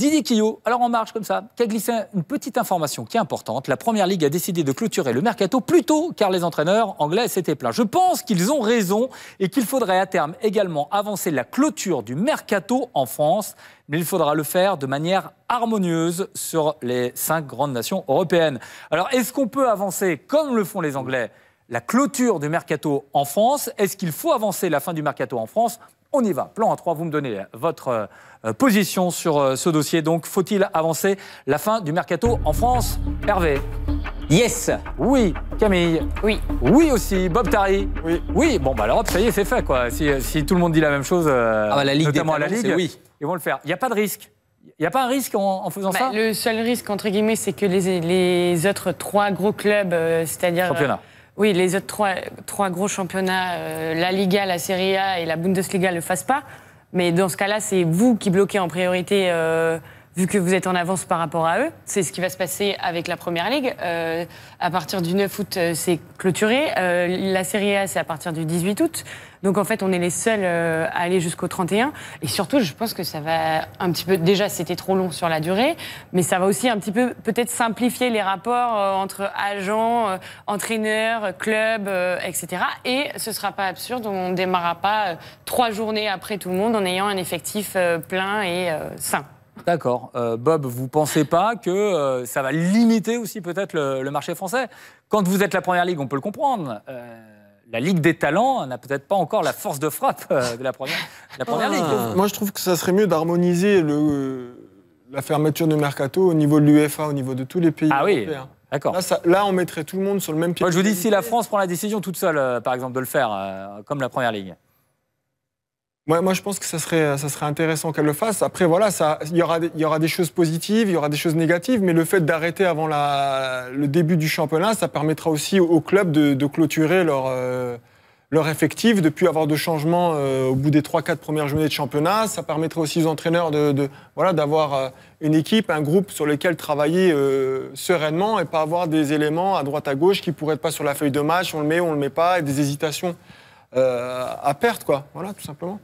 Didier Quillot, alors en marche comme ça, qui a glissé une petite information qui est importante. La Première Ligue a décidé de clôturer le mercato plus tôt car les entraîneurs anglais s'étaient plaints. Je pense qu'ils ont raison et qu'il faudrait à terme également avancer la clôture du mercato en France, mais il faudra le faire de manière harmonieuse sur les cinq grandes nations européennes. Alors est-ce qu'on peut avancer comme le font les Anglais la clôture du mercato en France Est-ce qu'il faut avancer la fin du mercato en France on y va. Plan à 3, vous me donnez euh, votre euh, euh, position sur ce dossier. Donc, faut-il avancer la fin du mercato en France Hervé Yes Oui Camille Oui Oui aussi Bob Tari Oui Oui Bon, bah l'Europe, ça y est, c'est fait, quoi. Si, tout le monde dit la même chose, ah, bah, la Ligue notamment à la Ligue, oui. ils vont le faire. Il n'y a pas de risque il n'y a pas un risque en, faisant bah, ça Le seul risque, entre guillemets, c'est que les, autres trois gros clubs, c'est-à-dire oui, les autres trois, gros championnats, euh, la Liga, la Serie A et la Bundesliga, ne le fassent pas. Mais dans ce cas-là, c'est vous qui bloquez en priorité. Euh, vu que vous êtes en avance par rapport à eux. C'est ce qui va se passer avec la Première Ligue. Euh, à partir du 9 août, euh, c'est clôturé. Euh, la Série A, c'est à partir du 18 août. Donc en fait, on est les seuls à aller jusqu'au 31. Et surtout, je pense que ça va un petit peu. Déjà, c'était trop long sur la durée, mais ça va aussi un petit peu peut-être simplifier les rapports entre agents, entraîneurs, clubs, etc. Et ce sera pas absurde. On ne démarrera pas trois journées après tout le monde en ayant un effectif plein et sain. D'accord. Euh, Bob, vous ne pensez pas que euh, ça va limiter aussi peut-être le, marché français Quand vous êtes la Première Ligue, on peut le comprendre. Euh, la Ligue des talents n'a peut-être pas encore la force de frappe de la Première, la première Ligue. Ah. Moi, je trouve que ça serait mieux d'harmoniser la fermeture de Mercato au niveau de l'UEFA, au niveau de tous les pays ah, Oui. D'accord. Là, là, on mettrait tout le monde sur le même pied. Moi, je vous dis, si la France prend la décision toute seule, par exemple, de le faire, comme la Première Ligue, moi, je pense que ça serait, ça serait intéressant qu'elle le fasse. Après, voilà, il y aura, des, y aura des choses positives, il y aura des choses négatives, mais le fait d'arrêter avant le début du championnat, ça permettra aussi au club de, clôturer leur, euh, leur effectif, de plus avoir de changements euh, au bout des 3-4 premières journées de championnat. Ça permettra aussi aux entraîneurs de, d'avoir euh, une équipe, un groupe sur lequel travailler sereinement et pas avoir des éléments à droite à gauche qui pourraient être pas sur la feuille de match, on le met, on le met pas, et des hésitations. à perte, quoi. Voilà, tout simplement.